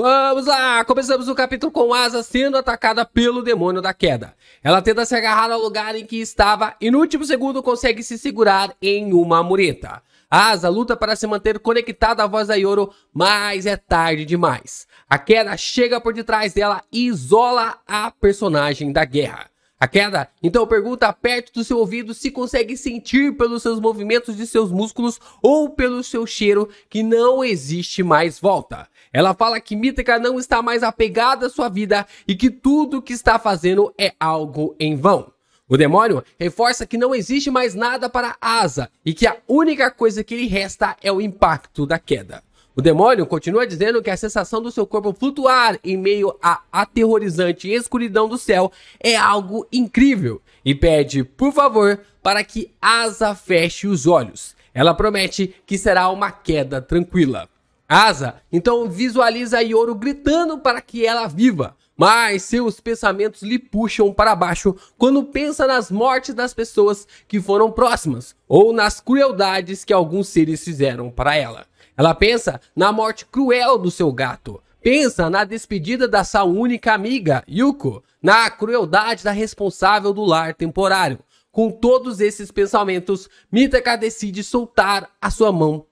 Vamos lá! Começamos o capítulo com Asa sendo atacada pelo demônio da queda. Ela tenta se agarrar ao lugar em que estava e no último segundo consegue se segurar em uma mureta. Asa luta para se manter conectada à voz da Yoro, mas é tarde demais. A queda chega por detrás dela e isola a personagem da guerra. A queda, então, pergunta perto do seu ouvido se consegue sentir pelos seus movimentos de seus músculos ou pelo seu cheiro que não existe mais volta. Ela fala que Mítica não está mais apegada à sua vida e que tudo que está fazendo é algo em vão. O demônio reforça que não existe mais nada para Asa e que a única coisa que lhe resta é o impacto da queda. O demônio continua dizendo que a sensação do seu corpo flutuar em meio à aterrorizante escuridão do céu é algo incrível e pede, por favor, para que Asa feche os olhos. Ela promete que será uma queda tranquila. Asa então visualiza Yoro gritando para que ela viva, mas seus pensamentos lhe puxam para baixo quando pensa nas mortes das pessoas que foram próximas ou nas crueldades que alguns seres fizeram para ela. Ela pensa na morte cruel do seu gato. Pensa na despedida da sua única amiga, Yuko. Na crueldade da responsável do lar temporário. Com todos esses pensamentos, Mitaka decide soltar a sua mão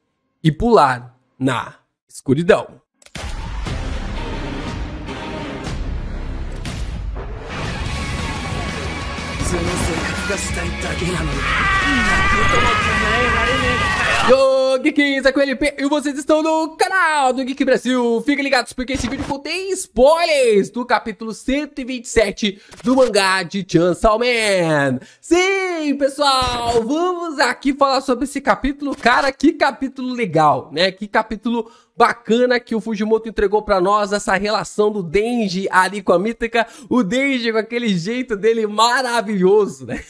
e pular na escuridão. Yo! Geeks, aqui é o LP e vocês estão no canal do Geek Brasil. Fiquem ligados porque esse vídeo contém spoilers do capítulo 127 do mangá de Chainsaw Man. Sim, pessoal, vamos aqui falar sobre esse capítulo. Cara, que capítulo legal, né? Que capítulo bacana que o Fujimoto entregou para nós essa relação do Denji ali com a Mítica, o Denji com aquele jeito dele maravilhoso, né?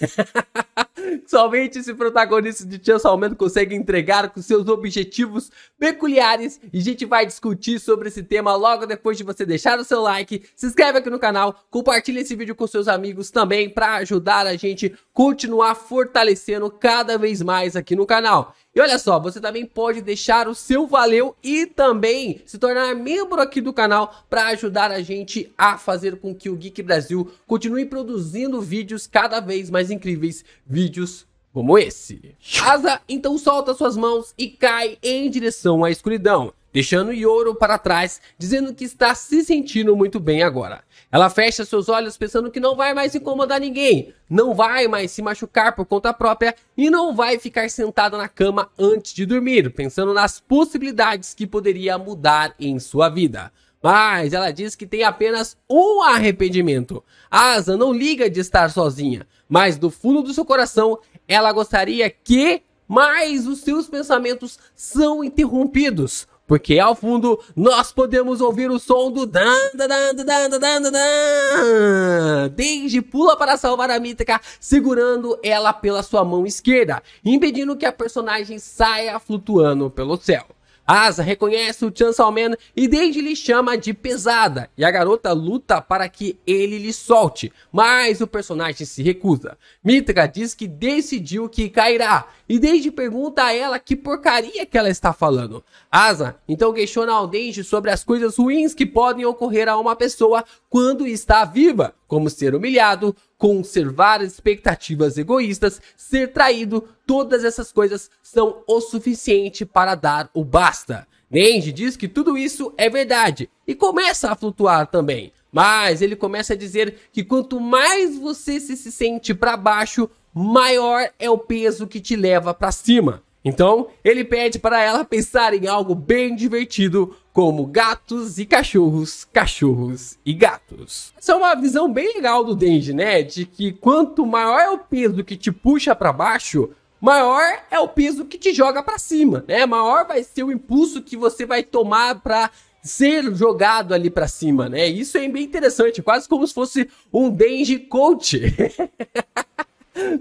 Somente esse protagonista de Chainsaw Man consegue entregar com seus objetivos peculiares e a gente vai discutir sobre esse tema logo depois de você deixar o seu like, se inscreve aqui no canal, compartilha esse vídeo com seus amigos também para ajudar a gente continuar fortalecendo cada vez mais aqui no canal. E olha só, você também pode deixar o seu valeu e também se tornar membro aqui do canal para ajudar a gente a fazer com que o Geek Brasil continue produzindo vídeos cada vez mais incríveis, vídeos como esse. Asa então solta suas mãos e cai em direção à escuridão deixando Yoro para trás, dizendo que está se sentindo muito bem agora. Ela fecha seus olhos pensando que não vai mais incomodar ninguém, não vai mais se machucar por conta própria e não vai ficar sentada na cama antes de dormir, pensando nas possibilidades que poderia mudar em sua vida. Mas ela diz que tem apenas um arrependimento. Asa não liga de estar sozinha, mas do fundo do seu coração ela gostaria que, mas os seus pensamentos são interrompidos porque ao fundo nós podemos ouvir o som do dan, dan, dan, dan, dan, dan, dan. Desde pula para salvar a Mítica, segurando ela pela sua mão esquerda, impedindo que a personagem saia flutuando pelo céu. Asa reconhece o Chan Man e desde lhe chama de pesada, e a garota luta para que ele lhe solte, mas o personagem se recusa. Mitra diz que decidiu que cairá, e desde pergunta a ela que porcaria que ela está falando. Asa então questiona Aldenji sobre as coisas ruins que podem ocorrer a uma pessoa quando está viva, como ser humilhado, conservar expectativas egoístas, ser traído, todas essas coisas são o suficiente para dar o basta. Nenji diz que tudo isso é verdade e começa a flutuar também. Mas ele começa a dizer que quanto mais você se sente para baixo, maior é o peso que te leva para cima. Então, ele pede para ela pensar em algo bem divertido, como gatos e cachorros, cachorros e gatos. Essa é uma visão bem legal do Denji, né? De que quanto maior é o peso que te puxa para baixo, maior é o peso que te joga para cima, né? Maior vai ser o impulso que você vai tomar para ser jogado ali para cima, né? Isso é bem interessante, quase como se fosse um Denji coach.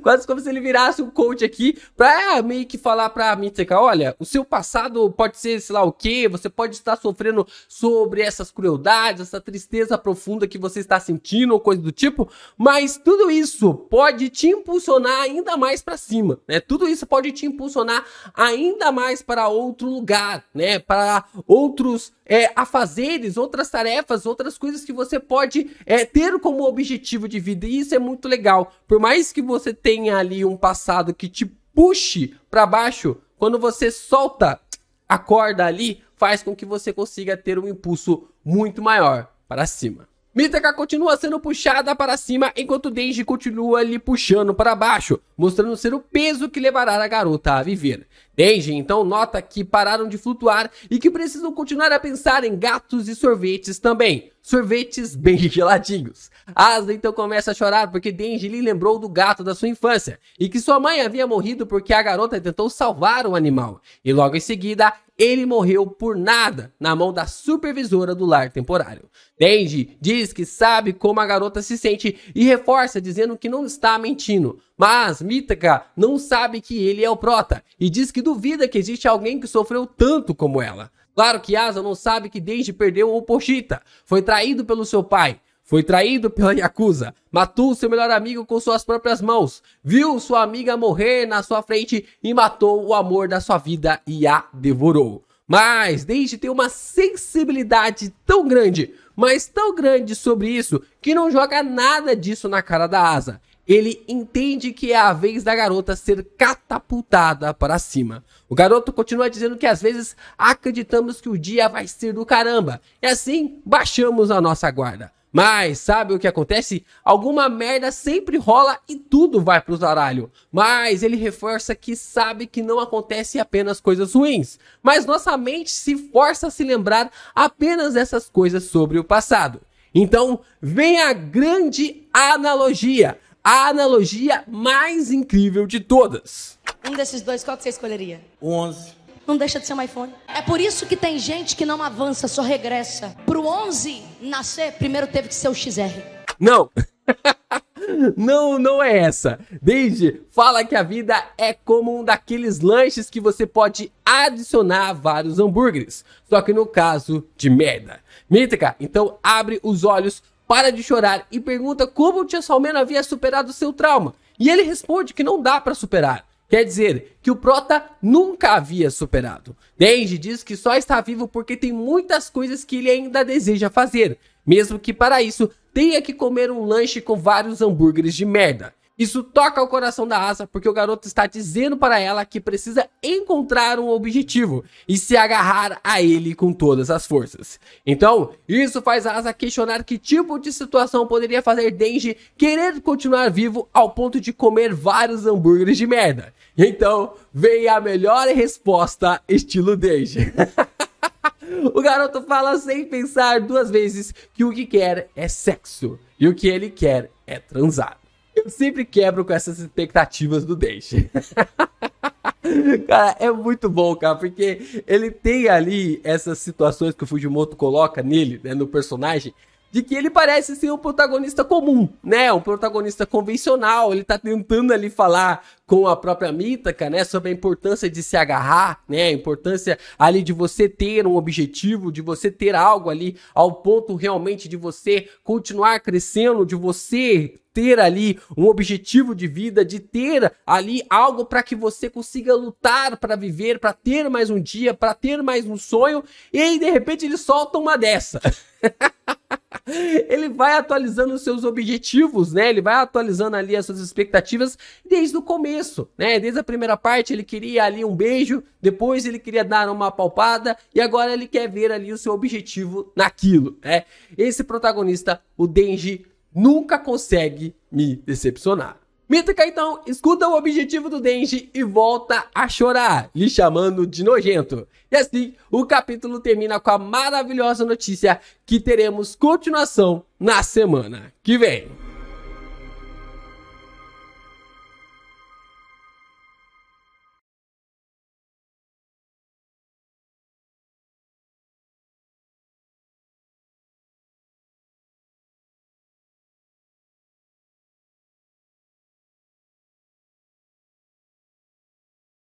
Quase como se ele virasse um coach aqui pra é, meio que falar pra Mítica, olha, o seu passado pode ser sei lá o que, você pode estar sofrendo sobre essas crueldades, essa tristeza profunda que você está sentindo ou coisa do tipo, mas tudo isso pode te impulsionar ainda mais para cima, né? Tudo isso pode te impulsionar ainda mais para outro lugar, né? Para outros é, afazeres, outras tarefas, outras coisas que você pode é, ter como objetivo de vida. E isso é muito legal. Por mais que você tenha ali um passado que te puxe para baixo, quando você solta a corda ali, faz com que você consiga ter um impulso muito maior para cima. Mitaka continua sendo puxada para cima enquanto Denji continua lhe puxando para baixo, mostrando ser o peso que levará a garota a viver. Denji então nota que pararam de flutuar e que precisam continuar a pensar em gatos e sorvetes também. Sorvetes bem geladinhos. Asa então começa a chorar porque Denji lhe lembrou do gato da sua infância e que sua mãe havia morrido porque a garota tentou salvar o animal. E logo em seguida, ele morreu por nada na mão da supervisora do lar temporário. Denji diz que sabe como a garota se sente e reforça dizendo que não está mentindo, mas Mitaka não sabe que ele é o prota e diz que duvida que existe alguém que sofreu tanto como ela. Claro que Asa não sabe que desde perdeu o Pochita, foi traído pelo seu pai, foi traído pela Yakuza, matou seu melhor amigo com suas próprias mãos, viu sua amiga morrer na sua frente e matou o amor da sua vida e a devorou. Mas desde tem uma sensibilidade tão grande, mas tão grande sobre isso, que não joga nada disso na cara da Asa ele entende que é a vez da garota ser catapultada para cima. O garoto continua dizendo que às vezes acreditamos que o dia vai ser do caramba e assim baixamos a nossa guarda. Mas sabe o que acontece? Alguma merda sempre rola e tudo vai pro zaralho. Mas ele reforça que sabe que não acontece apenas coisas ruins, mas nossa mente se força a se lembrar apenas dessas coisas sobre o passado. Então, vem a grande analogia a analogia mais incrível de todas. Um desses dois, qual que você escolheria? O 11. Não deixa de ser um iPhone. É por isso que tem gente que não avança, só regressa. Pro 11 nascer, primeiro teve que ser o XR. Não. Não, não é essa. Desde fala que a vida é como um daqueles lanches que você pode adicionar vários hambúrgueres. Só que no caso de merda. Mítica, então abre os olhos para de chorar e pergunta como o Tia Salmena havia superado seu trauma. E ele responde que não dá para superar. Quer dizer, que o Prota nunca havia superado. Denji diz que só está vivo porque tem muitas coisas que ele ainda deseja fazer, mesmo que para isso tenha que comer um lanche com vários hambúrgueres de merda. Isso toca o coração da Asa porque o garoto está dizendo para ela que precisa encontrar um objetivo e se agarrar a ele com todas as forças. Então, isso faz a Asa questionar que tipo de situação poderia fazer Denji querer continuar vivo ao ponto de comer vários hambúrgueres de merda. Então, vem a melhor resposta estilo Denji. O garoto fala sem pensar duas vezes que o que quer é sexo e o que ele quer é transar sempre quebro com essas expectativas do Dente. cara, é muito bom, cara, porque ele tem ali essas situações que o Fujimoto coloca nele, né, no personagem, de que ele parece ser um protagonista comum, né? Um protagonista convencional. Ele tá tentando ali falar com a própria Mitaka, né? Sobre a importância de se agarrar, né? A importância ali de você ter um objetivo, de você ter algo ali ao ponto realmente de você continuar crescendo, de você ter ali um objetivo de vida, de ter ali algo para que você consiga lutar para viver, para ter mais um dia, para ter mais um sonho, e aí de repente ele solta uma dessa. ele vai atualizando os seus objetivos, né? Ele vai atualizando ali as suas expectativas desde o começo, né? Desde a primeira parte ele queria ali um beijo, depois ele queria dar uma palpada e agora ele quer ver ali o seu objetivo naquilo, né? Esse protagonista, o Denji, nunca consegue me decepcionar. Mita Caetão escuta o objetivo do Denji e volta a chorar, lhe chamando de nojento. E assim, o capítulo termina com a maravilhosa notícia que teremos continuação na semana que vem.